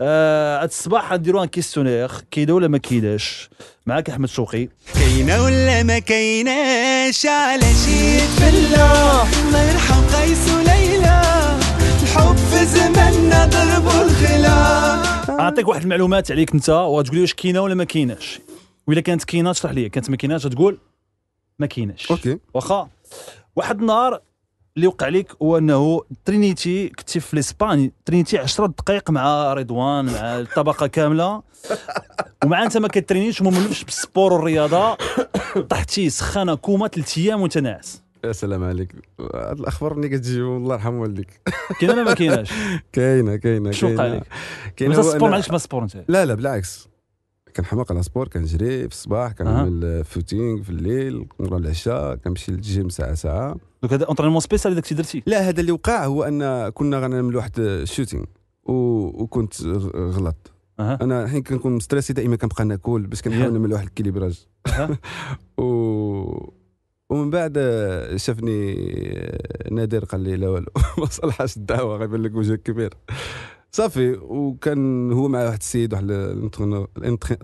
آه، هاد الصباح غنديرو ان كيستيونير كاينه ولا ما كايناش معاك احمد شوقي كاينه ولا ما كايناش على شي فلا الله يرحم قيس وليلى الحب في زماننا ضربوا الخلا اعطيك واحد المعلومات عليك انت وغتقولي واش كاينه ولا ما كايناش وإلا كانت كاينه تشرح لي كانت ما كايناش تقول ما كايناش اوكي واخا واحد النهار اللي وقع لك هو انه ترينيتي كنتي في الاسباني ترينيتي 10 دقائق مع رضوان مع الطبقه كامله ومع انت ما كترينيش وما ملفش بالسبور والرياضه طحتي سخانه كوما ثلاث ايام وانت ناعس يا سلام عليك هاد الاخبار اللي كتجي الله يرحم والديك كاينه ولا ما كايناش كاينه كاينه شو وقع لك كاينه سبور معليش ما سبور انت لا لا بالعكس كنحماق على سبور كنجري في الصباح كنعمل آه، فوتينغ في الليل نقرا العشاء كنمشي للجيم ساعه ساعه دونك هذا اونترينمون سبيسيال داكشي درتي لا هذا اللي وقع هو ان كنا غنعمل واحد الشوتينغ وكنت غلط أه. انا حين كنكون مستريسي دائما كنبقى ناكل باش كنحاول نعمل واحد الكيليبراج أه. و... ومن بعد شافني نادر قال لي لا والو ما صلحش الدعوه غيبان لك وجهك كبير صافي وكان هو مع واحد السيد واحد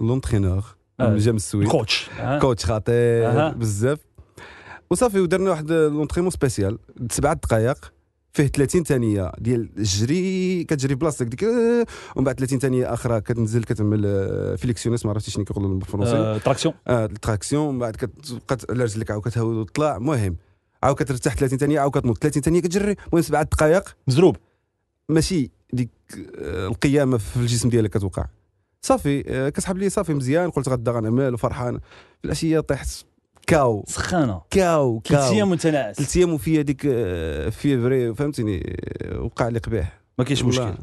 لونترينور آه. جيم السويد كوتش آه. كوتش خطير بزاف وصافي ودرنا واحد لونترينمون سبيسيال سبعة دقائق فيه 30 ثانيه ديال الجري كتجري بلاصتك ديك ومن بعد 30 ثانيه اخرى كتنزل كتعمل آه، فيليكسيونيس ما عرفتش شنو كيقولوا بالفرنسي تراكسيون اه التراكسيون من بعد كتبقى على رجلك عاود كتهود وتطلع المهم عاود كترتاح 30 ثانيه عاود كتنوض 30 ثانيه كتجري المهم سبعة دقائق مزروب ماشي ديك آه، القيامه في الجسم ديالك كتوقع صافي آه، كسحب لي صافي مزيان قلت غدا غنعمل وفرحان في العشيه طحت كاو سخانه كاو كاو ثلاث ايام متناعس ثلاث ايام وفي هذيك آه، فيفري فهمتني وقع لي قبيح ما كاينش مشكل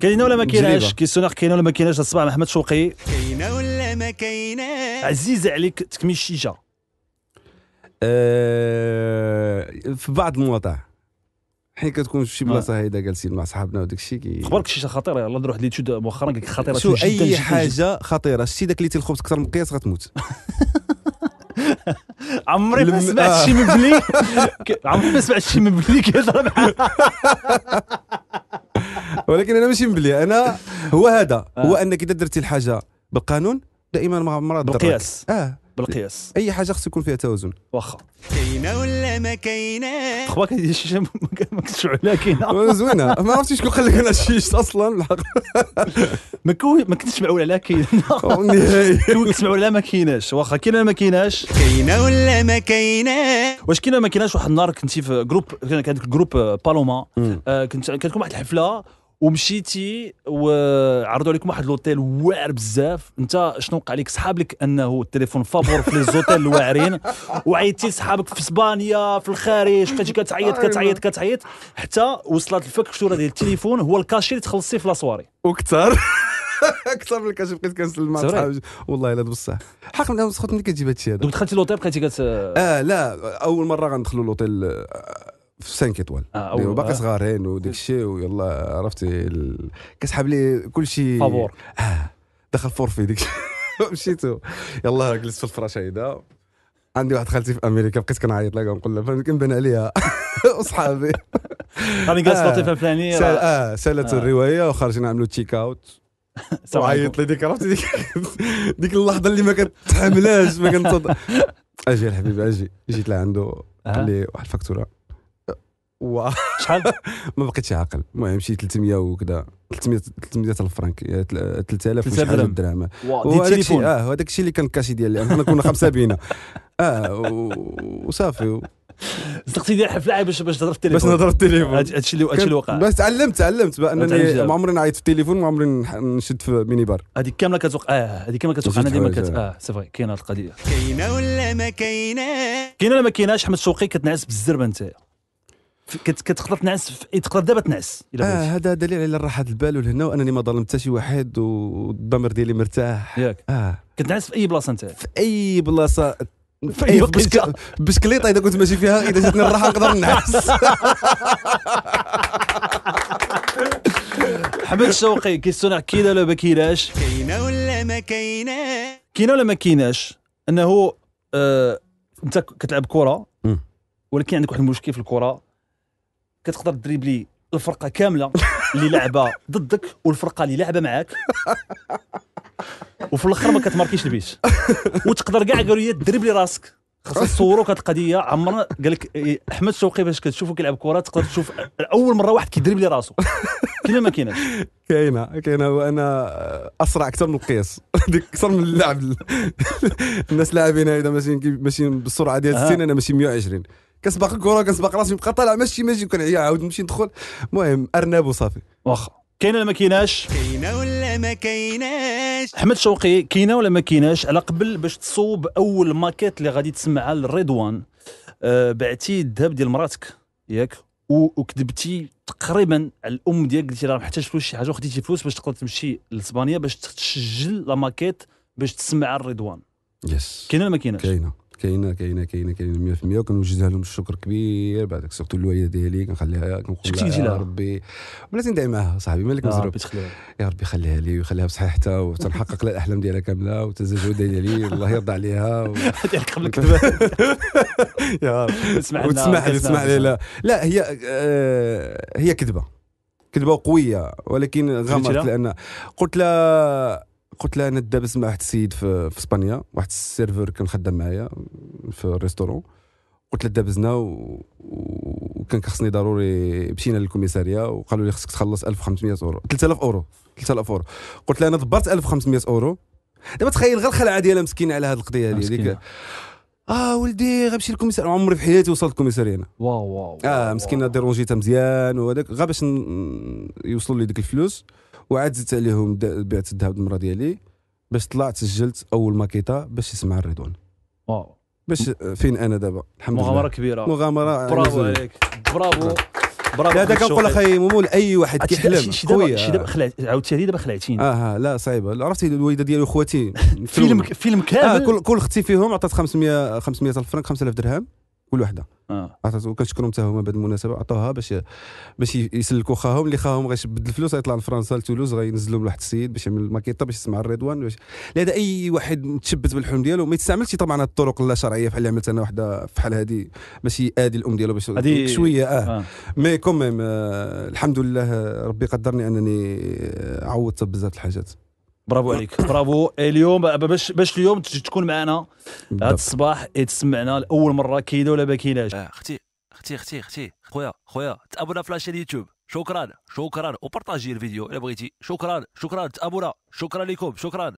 كاينه ولا ما كايناش كيسيونير كاينه ولا ما كايناش الصباح محمد شوقي كاينه ولا ما كايناش عزيز عليك تكمي الشيشه أه في بعض المواضيع حين كتكون في شي بلاصه هيدا آه. جالسين مع صحابنا وداك الشيء كي خبرك شي خطيره يلاه نروح ليتود مؤخرا قالك خطيره شو اي جداً حاجه جداً. خطيره شتي داك اللي الخبز اكثر من القياس غتموت آه. عمري ما سمعت شي مبلي عمري ما سمعت شي مبلي كيضرب ولكن انا ماشي مبلي انا هو هذا آه. هو انك اذا درتي الحاجه بالقانون دائما ما مرات بالقياس اه بالقياس اي حاجه خص يكون فيها توازن واخا كاينه ولا ما كاينه خباك هذه الشيشه ما كنتش عليها كاينه زوينه ما عرفتش شكون قال لك انا الشيش اصلا ما ما كنتش معول عليها كاينه كنت معول على ما كايناش واخا كاينه ما كايناش كاينه ولا ما كاينه واش كاينه ما كايناش واحد النهار كنتي في جروب كان هذاك الجروب بالوما كنت كانت واحد الحفله ومشيتي وعرضوا عليكم واحد لوتيل واعر بزاف انت شنو وقع لك صحاب لك انه التليفون فابور في لي زوتيل الواعرين وعيطتي صحابك في اسبانيا في الخارج بقيتي كتعيط أيوة. كتعيط كتعيط حتى وصلت الفاكتوره ديال التليفون هو الكاشي اللي تخلصي في لاسواري وكثر اكثر من الكاشي بقيت كنسلم مع صحابي والله الا بصح حق من خطني كتجيب هادشي هذا دخلتي لوطيل بقيتي كت اه لا اول مره غندخلوا لوطيل آه، في 5 ايطوال آه باقي آه. صغار هين وداك الشيء ويلا عرفتي ال... كسحب لي كل شيء فابور آه دخل فورفي ديك مشيتو يلا جلست في الفراشايده عندي واحد خالتي في امريكا بقيت كنعيط لها كنقول لها فهمت كنبان عليها وصحابي راني جالس الفلانيه آه. سال... اه سالت آه. الروايه وخرجنا نعملوا تشيك اوت وعيط لي ديك عرفتي ديك اللحظه اللي ما كتحملهاش ما كنتظر اجي الحبيب اجي جيت لعنده قال لي واحد الفاكتوره و شحال ما بقيتش عاقل المهم شي 300 وكذا 300 300 الفرنك 3000 وشحال درهم وهذاك اه هذاك الشيء اللي كان الكاشي ديالي يعني حنا كنا خمسه بينا اه وصافي صدقتي ديال الحفله باش باش تهضر في التليفون باش نهضر في التليفون هادشي اللي هادشي اللي وقع بس تعلمت تعلمت بانني ما عمري نعيط في التليفون ما عمري نشد في ميني بار هذيك كامله كتوقع اه هذيك كامله كتوقع انا ديما كت اه سي فري كاينه القضيه كاينه ولا ما كاينه كاينه ولا ما كايناش احمد شوقي كتنعس بالزربه انت كتقدر تنعس تقدر دابا تنعس اه هذا دليل على راحه البال والهنا وانني ما ظلمت حتى شي واحد والضمير ديالي مرتاح ياك اه كتنعس في اي بلاصه انت في اي بلاصه في اي إيه، بشكليطه بشكليطه اذا كنت ماشي فيها اذا جاتني الراحه نقدر نعس حمد الشوقي كيستونع كاينه ولا ما كايناش كاينه ولا ما كايناش كاينه ولا ما كايناش انه آه، انت كتلعب كره ولكن عندك واحد المشكل في الكره كتقدر دريبلي الفرقه كامله اللي لعبه ضدك والفرقه اللي لعبه معاك وفي الاخر ما كتماركيش البيش وتقدر كاع قالوا لي دريبلي راسك خاصنا نصوروا هاد القضيه عمرنا قال لك إيه، احمد شوقي باش كتشوفو كيلعب كره تقدر تشوف اول مره واحد كيدرب لي راسو كاينه ما كاينه كاينه كاينه وانا اسرع اكثر من القياس ديك اكثر من اللعب الناس لاعبين هيدا ماشيين ماشيين بالسرعه ديال 60 انا ماشي 120 كنسبق الكره كنسبق راسي نبقى طالع ماشي ماشي كنعيا عاود نمشي ندخل المهم ارنب وصافي واخا كاينه ولا ما كايناش كاينه ولا ما كايناش احمد شوقي كاينه ولا ما كايناش على قبل باش تصوب اول ماكيت اللي غادي تسمعها للرضوان أه بعتي الذهب ديال مراتك ياك وكذبتي تقريبا على الام ديالك قلتي راه محتاج فلوس شي حاجه وخديتي فلوس باش تقدر تمشي لاسبانيا باش تسجل لا ماكيت باش تسمع الرضوان يس كاينه ولا ما كايناش كاينه كاينه كاينه كاينه كاينه 100% وكنوجه لهم الشكر كبير داك سورتو الوالده ديالي كنخليها كنقول لها يا ربي بلاتي ندعمها صاحبي مالك مزروب يا ربي خليها لي ويخليها بصحيحتها وتنحقق لها الاحلام ديالها كامله وتزوج ديالي الله يرضى عليها قبل يا ربي اسمع وتسمح لي تسمح لي لا لا هي آه، هي كذبه كذبه قويه ولكن غامرت لان قلت لها قلت لها انا دابز مع واحد السيد في, في اسبانيا واحد السيرفور كان خدام معايا في الريستورون قلت له دابزنا و... وكان خصني ضروري مشينا للكوميساريه وقالوا لي خصك تخلص 1500 اورو 3000 اورو 3000 اورو قلت له انا دبرت 1500 اورو دابا تخيل غير الخلعه ديالها مسكينه على هذه القضيه هذه ديك اه ولدي غنمشي للكوميسار عمري في حياتي وصلت للكوميساريه انا واو واو اه مسكينه ديرونجيتها مزيان وهذاك غير باش يوصلوا لي ديك الفلوس زدت عليهم بعت الذهب المره ديالي باش طلعت سجلت اول ماكيتا باش يسمع الريدون واو باش فين انا دابا الحمد لله مغامره كبيره مغامره برافو عليك برافو برافو هذا كنقول اخي مومو لاي واحد كيحلم خويا شي دابا خلعت عاودتي دابا خلعتيني اه لا صعيبه عرفتي الوالده ديالي وخواتي فيلم فيلم آه، كامل آه كل كل اختي فيهم عطات 500 500 الف فرنك 5000 درهم كل وحده اه وكنشكرهم حتى هما بهذه المناسبه عطوها باش باش يسلكوا خاهم اللي خاهم غيشبد الفلوس غيطلع لفرنسا لتولوز غينزلوا لهم لواحد السيد باش يعمل الماكيطه باش يسمع الرضوان باش لهذا اي واحد متشبت بالحلم ديالو ما يستعملش طبعا الطرق اللا شرعيه بحال اللي عملت انا وحده فحال هذه باش يادي الام ديالو باش دي شويه اه, آه. مي كوميم آه الحمد لله ربي قدرني انني عوضت بزاف الحاجات برافو عليك برافو اليوم باش باش اليوم تكون معنا هذا الصباح تسمعنا لاول مره كاينه ولا ما كايناش آه، اختي اختي اختي اختي خويا خويا تابونا في لاشين يوتيوب شكرا شكرا وبارطاجي الفيديو الا بغيتي شكرا شكرا تابونا شكرا لكم شكرا